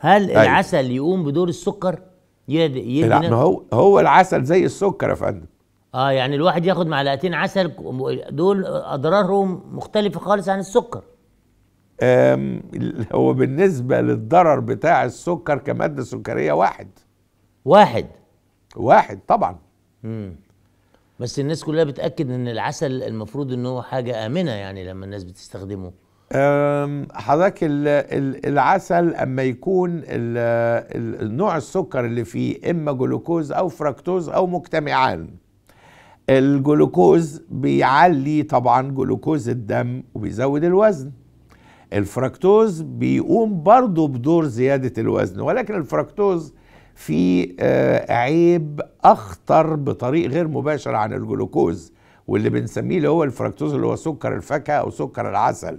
هل أيوة. العسل يقوم بدور السكر يدي لا ما هو هو العسل زي السكر يا فندم اه يعني الواحد ياخد معلقتين عسل دول اضرارهم مختلفه خالص عن السكر هو بالنسبه للضرر بتاع السكر كماده سكريه واحد واحد واحد طبعا امم بس الناس كلها بتاكد ان العسل المفروض ان هو حاجه امنه يعني لما الناس بتستخدمه حضرتك العسل اما يكون نوع السكر اللي فيه اما جلوكوز او فركتوز او مجتمعان الجلوكوز بيعلي طبعا جلوكوز الدم وبيزود الوزن الفركتوز بيقوم برضه بدور زيادة الوزن ولكن الفركتوز فيه آه، عيب أخطر بطريق غير مباشر عن الجلوكوز واللي بنسميه اللي هو الفركتوز اللي هو سكر الفاكهة أو سكر العسل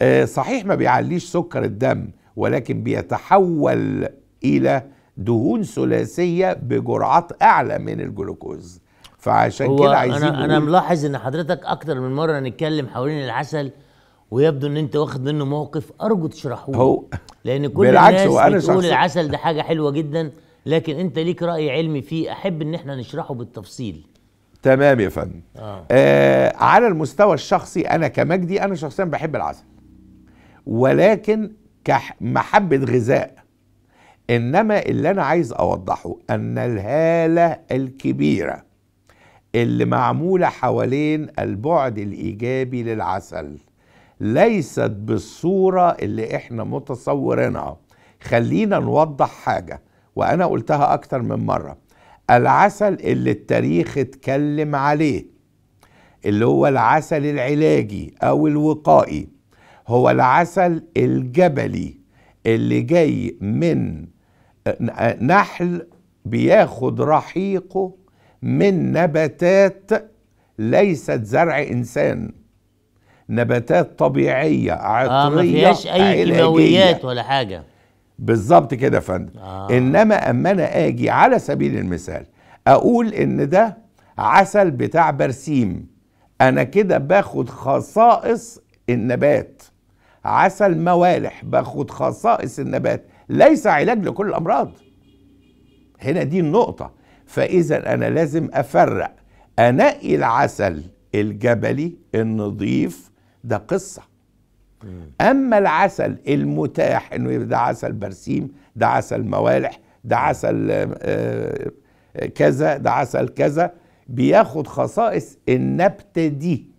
آه، صحيح ما بيعليش سكر الدم ولكن بيتحول الى دهون ثلاثيه بجرعات اعلى من الجلوكوز فعشان كده عايزين انا انا ملاحظ ان حضرتك اكتر من مره نتكلم حوالين العسل ويبدو ان انت واخد منه موقف ارجو تشرحه هو لان كل الناس بتقول العسل ده حاجه حلوه جدا لكن انت ليك راي علمي فيه احب ان احنا نشرحه بالتفصيل تمام يا فندم آه. آه على المستوى الشخصي انا كمجدي انا شخصيا بحب العسل ولكن كمحبة غذاء إنما اللي أنا عايز أوضحه أن الهالة الكبيرة اللي معمولة حوالين البعد الإيجابي للعسل ليست بالصورة اللي إحنا متصورينها خلينا نوضح حاجة وأنا قلتها أكتر من مرة العسل اللي التاريخ اتكلم عليه اللي هو العسل العلاجي أو الوقائي هو العسل الجبلي اللي جاي من نحل بياخد رحيقه من نباتات ليست زرع انسان نباتات طبيعيه عطريه آه ما فيهاش اي كيماويات ولا حاجه بالظبط كده يا فندم آه. انما اما انا اجي على سبيل المثال اقول ان ده عسل بتاع برسيم انا كده باخد خصائص النبات عسل موالح باخد خصائص النبات ليس علاج لكل الامراض هنا دي النقطه فاذا انا لازم افرق انقي العسل الجبلي النظيف ده قصه اما العسل المتاح انه يبقى ده عسل برسيم ده عسل موالح ده عسل آه، آه، كذا ده عسل كذا بياخد خصائص النبتة دي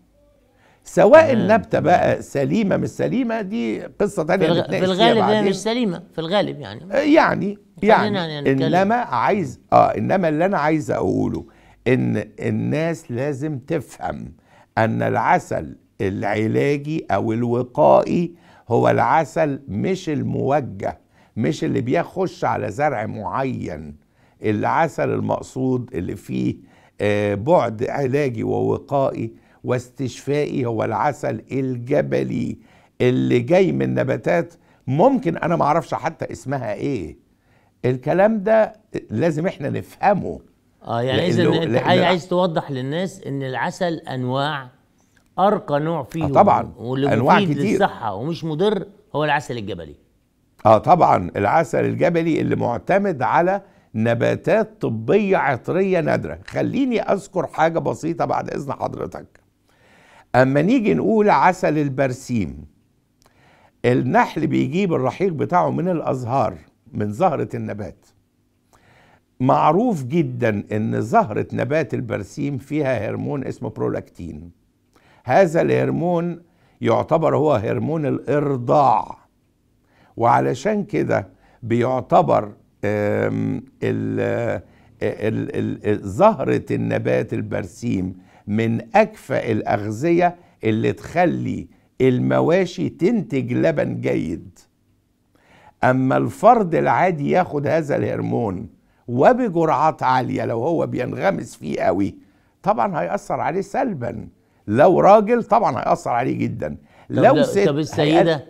سواء آه. النبته بقى سليمه مش سليمه دي قصه ثانيه في, الغ... في الغالب هي يعني مش سليمه في الغالب يعني آه، يعني،, يعني يعني, يعني انما عايز اه انما اللي انا عايز اقوله ان الناس لازم تفهم ان العسل العلاجي او الوقائي هو العسل مش الموجه مش اللي بيخش على زرع معين العسل المقصود اللي فيه آه، بعد علاجي ووقائي واستشفائي هو العسل الجبلي اللي جاي من نباتات ممكن انا ما اعرفش حتى اسمها ايه الكلام ده لازم احنا نفهمه اه يعني اذا انت عايز توضح للناس ان العسل انواع ارقى نوع فيه آه طبعا واللي انواع مفيد كتير للصحه ومش مضر هو العسل الجبلي اه طبعا العسل الجبلي اللي معتمد على نباتات طبيه عطريه نادره خليني اذكر حاجه بسيطه بعد اذن حضرتك اما نيجي نقول عسل البرسيم النحل بيجيب الرحيق بتاعه من الازهار من زهره النبات معروف جدا ان زهره نبات البرسيم فيها هرمون اسمه برولاكتين هذا الهرمون يعتبر هو هرمون الارضاع وعلشان كده بيعتبر زهره النبات البرسيم من أكفأ الأغذية اللي تخلي المواشي تنتج لبن جيد أما الفرد العادي ياخد هذا الهرمون وبجرعات عالية لو هو بينغمس فيه قوي طبعا هيأثر عليه سلبا لو راجل طبعا هيأثر عليه جدا لو ست طب السيدة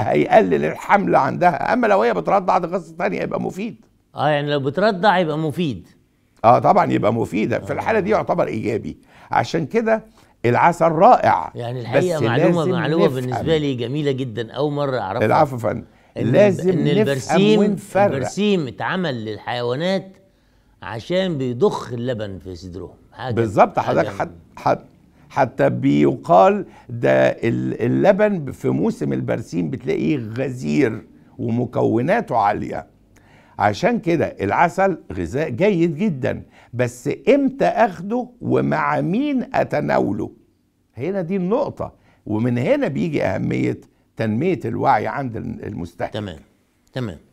هيقلل الحمل عندها اما لو هي بترضع دي قصه ثانيه يبقى مفيد اه يعني لو بترضع يبقى مفيد اه طبعا يبقى مفيده في الحاله دي آه. يعتبر ايجابي عشان كده العسل رائع يعني الحقيقه معلومه معلومه نفهم. بالنسبه لي جميله جدا اول مره اعرفها العفو فن لازم ان البرسيم ونفرق. البرسيم اتعمل للحيوانات عشان بيضخ اللبن في صدرهم بالظبط حضرتك حد حد حتى بيقال ده اللبن في موسم البرسيم بتلاقيه غزير ومكوناته عاليه عشان كده العسل غذاء جيد جدا بس امتى اخده ومع مين اتناوله هنا دي النقطه ومن هنا بيجي اهميه تنميه الوعي عند المستهلك تمام تمام